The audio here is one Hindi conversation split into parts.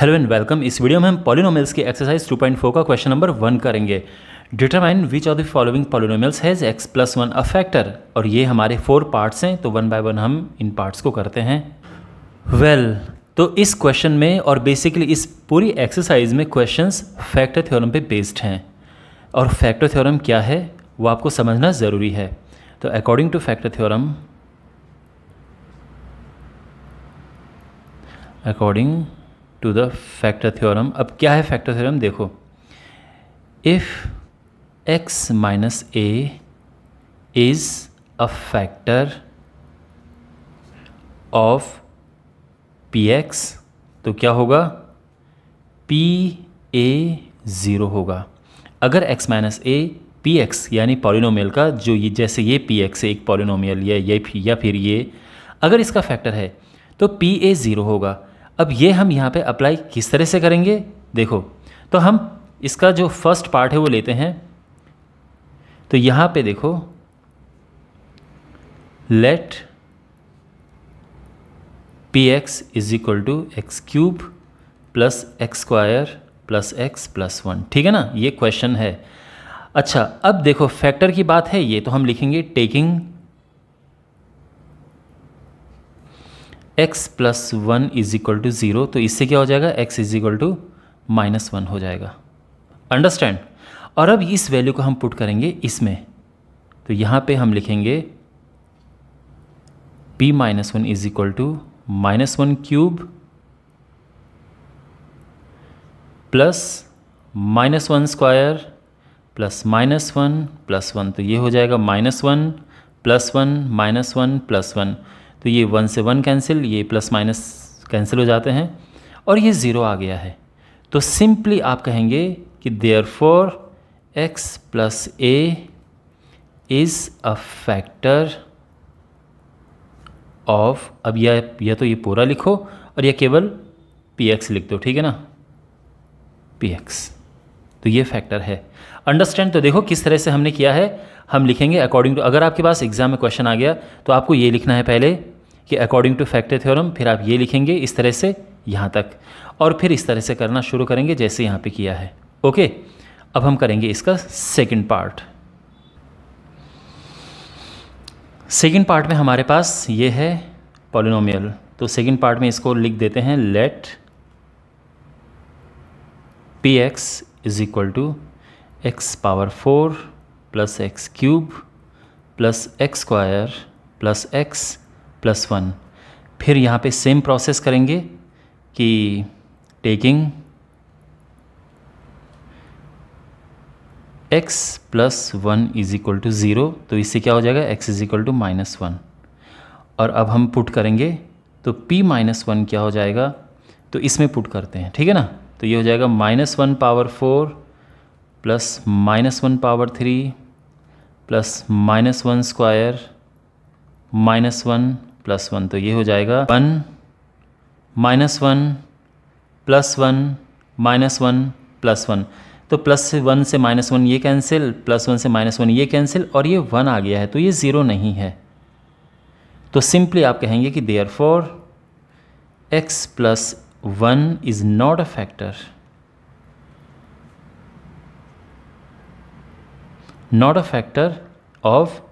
हेलो एंड वेलकम इस वीडियो में हम पॉलिनोमियल्स की एक्सरसाइज 2.4 का क्वेश्चन नंबर वन करेंगे determine which of the following polynomials has x plus one a factor और ये हमारे फोर पार्ट्स हैं तो वन बाय वन हम इन पार्ट्स को करते हैं वेल well, तो इस क्वेश्चन में और बेसिकली इस पूरी एक्सरसाइज में क्वेश्चन फैक्टर थ्योरम पे बेस्ड हैं और फैक्टर थ्योरम क्या है वो आपको समझना ज़रूरी है तो according to factor theorem according to the factor theorem अब क्या है फैक्टर थ्योरम देखो if x minus a is a factor of p x तो क्या होगा पी ए ज़ीरो होगा अगर x minus a p x यानी पॉलिनोमियल का जो ये जैसे ये पी एक्स एक पॉलिनोमियल या ये या फिर ये अगर इसका फैक्टर है तो पी ए ज़ीरो होगा अब ये हम यहाँ पे अप्लाई किस तरह से करेंगे देखो तो हम इसका जो फर्स्ट पार्ट है वो लेते हैं तो यहाँ पे देखो let p x is equal to x cube plus x square plus x plus one ठीक है ना ये क्वेश्चन है अच्छा अब देखो फैक्टर की बात है ये तो हम लिखेंगे taking x plus one is equal to zero तो इससे क्या हो जाएगा x is equal to minus one हो जाएगा अंडरस्टैंड और अब इस वैल्यू को हम पुट करेंगे इसमें तो यहाँ पे हम लिखेंगे p minus one is equal to minus one cube plus minus one square plus minus one plus one तो ये हो जाएगा minus one plus one minus one plus one तो ये वन से वन कैंसिल ये प्लस माइनस कैंसिल हो जाते हैं और ये ज़ीरो आ गया है तो सिंपली आप कहेंगे कि therefore x plus a is a factor of अब यह यह तो ये पूरा लिखो और यह केवल पी एक्स लिख दो ठीक है ना पी एक्स तो ये फैक्टर है अंडरस्टैंड तो देखो किस तरह से हमने किया है हम लिखेंगे अकॉर्डिंग टू अगर आपके पास एग्जाम में क्वेश्चन आ गया तो आपको ये लिखना है पहले कि अकॉर्डिंग टू फैक्टर थ्योरम फिर आप ये लिखेंगे इस तरह से यहाँ तक और फिर इस तरह से करना शुरू करेंगे जैसे यहाँ पे किया है ओके अब हम करेंगे इसका सेकंड पार्ट सेकंड पार्ट में हमारे पास ये है पॉलिनोमियल तो सेकंड पार्ट में इसको लिख देते हैं let p x is equal to x power four plus x cube plus x square plus x plus one फिर यहाँ पे सेम प्रोसेस करेंगे कि taking x plus one is equal to zero तो इससे क्या हो जाएगा x is equal to minus one और अब हम पुट करेंगे तो p माइनस वन क्या हो जाएगा तो इसमें पुट करते हैं ठीक है ना तो ये हो जाएगा minus one power four plus minus one power three plus minus one square minus one plus one तो ये हो जाएगा one minus one plus one minus one plus one तो प्लस से वन से माइनस वन ये कैंसिल प्लस वन से माइनस वन ये कैंसिल और ये वन आ गया है तो ये ज़ीरो नहीं है तो सिंपली आप कहेंगे कि therefore x plus one is not a factor not a factor of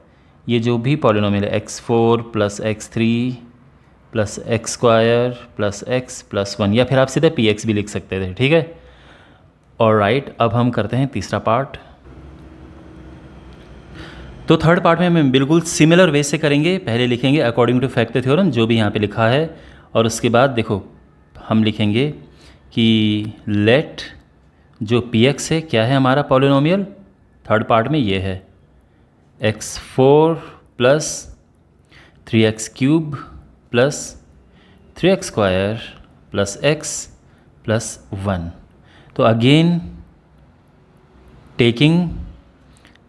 ये जो भी पॉलिनोमियल है x four plus x three plus x square plus x plus one या फिर आप सीधे पी एक्स भी लिख सकते थे ठीक है और राइट अब हम करते हैं तीसरा पार्ट तो थर्ड पार्ट में हम बिल्कुल सिमिलर वे से करेंगे पहले लिखेंगे अकॉर्डिंग टू फैक्टर थ्योरम जो भी यहाँ पे लिखा है और उसके बाद देखो हम लिखेंगे कि लेट जो पी एक्स है क्या है हमारा पॉलिनोमियल थर्ड पार्ट में ये है x four plus three x cube plus three x square plus x plus one तो again taking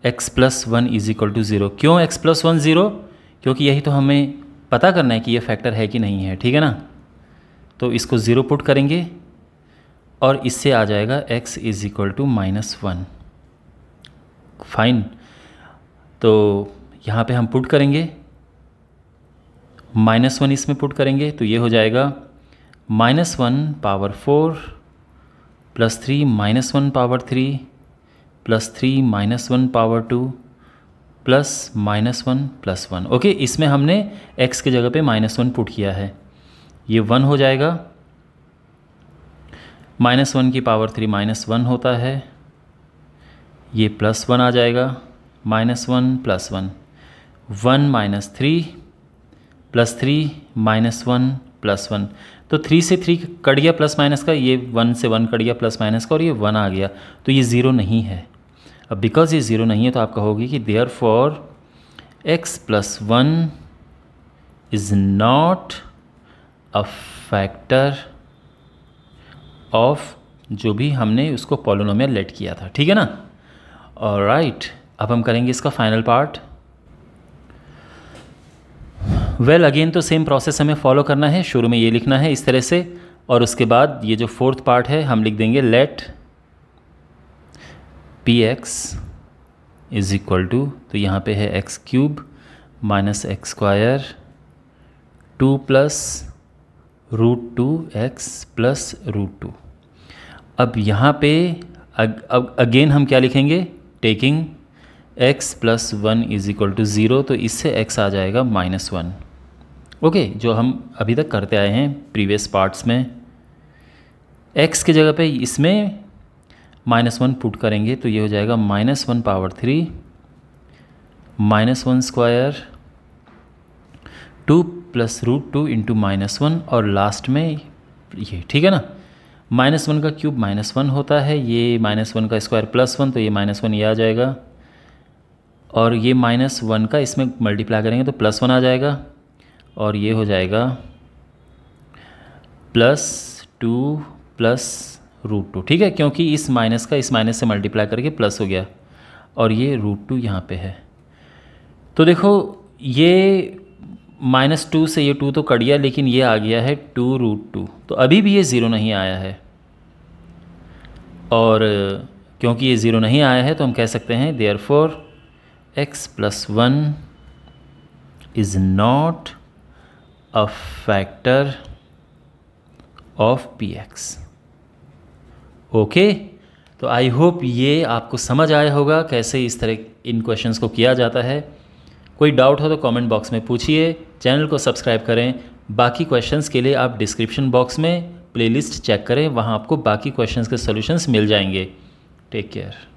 x plus one is equal to zero क्यों एक्स प्लस वन ज़ीरो क्योंकि यही तो हमें पता करना है कि ये फैक्टर है कि नहीं है ठीक है ना तो इसको ज़ीरो पुट करेंगे और इससे आ जाएगा x is equal to minus one fine तो यहाँ पे हम पुट करेंगे माइनस वन इसमें पुट करेंगे तो ये हो जाएगा minus one power four plus three minus one power three plus three minus one power two plus minus one plus one okay इसमें हमने x के जगह पे माइनस वन पुट किया है ये वन हो जाएगा माइनस वन की पावर थ्री माइनस वन होता है ये प्लस वन आ जाएगा minus one plus one one minus three plus three minus one plus one तो थ्री से थ्री कट गया प्लस माइनस का ये वन से वन कट गया प्लस माइनस का और ये वन आ गया तो ये ज़ीरो नहीं है अब बिकॉज ये ज़ीरो नहीं है तो आप कहोगे कि therefore x plus one is not a factor of जो भी हमने उसको पॉलोनोमियल लेट किया था ठीक है ना और राइट right, अब हम करेंगे इसका फाइनल पार्ट वेल अगेन तो सेम प्रोसेस हमें फॉलो करना है शुरू में ये लिखना है इस तरह से और उसके बाद ये जो फोर्थ पार्ट है हम लिख देंगे let p x is equal to तो यहाँ पे है x cube minus x square two plus root two x plus root two अब यहाँ पे अग, अब अगेन हम क्या लिखेंगे taking x plus one is equal to zero तो इससे एक्स आ जाएगा माइनस वन ओके जो हम अभी तक करते आए हैं प्रीवियस पार्ट्स में एक्स की जगह पे इसमें माइनस वन पुट करेंगे तो ये हो जाएगा minus one power three minus one square two plus root two into minus one और लास्ट में ये ठीक है ना माइनस वन का क्यूब माइनस वन होता है ये माइनस वन का स्क्वायर प्लस वन तो ये माइनस वन ये आ जाएगा और ये माइनस वन का इसमें मल्टीप्लाई करेंगे तो प्लस वन आ जाएगा और ये हो जाएगा plus two plus root two ठीक है क्योंकि इस माइनस का इस माइनस से मल्टीप्लाई करके प्लस हो गया और ये रूट टू यहाँ पे है तो देखो ये माइनस टू से ये टू तो कट गया लेकिन ये आ गया है टू रूट टू तो अभी भी ये ज़ीरो नहीं आया है और क्योंकि ये ज़ीरो नहीं आया है तो हम कह सकते हैं therefore x plus one is not a factor of p x okay तो आई होप ये आपको समझ आया होगा कैसे इस तरह इन क्वेश्चंस को किया जाता है कोई डाउट हो तो कमेंट बॉक्स में पूछिए चैनल को सब्सक्राइब करें बाकी क्वेश्चंस के लिए आप डिस्क्रिप्शन बॉक्स में प्लेलिस्ट चेक करें वहाँ आपको बाकी क्वेश्चंस के सॉल्यूशंस मिल जाएंगे टेक केयर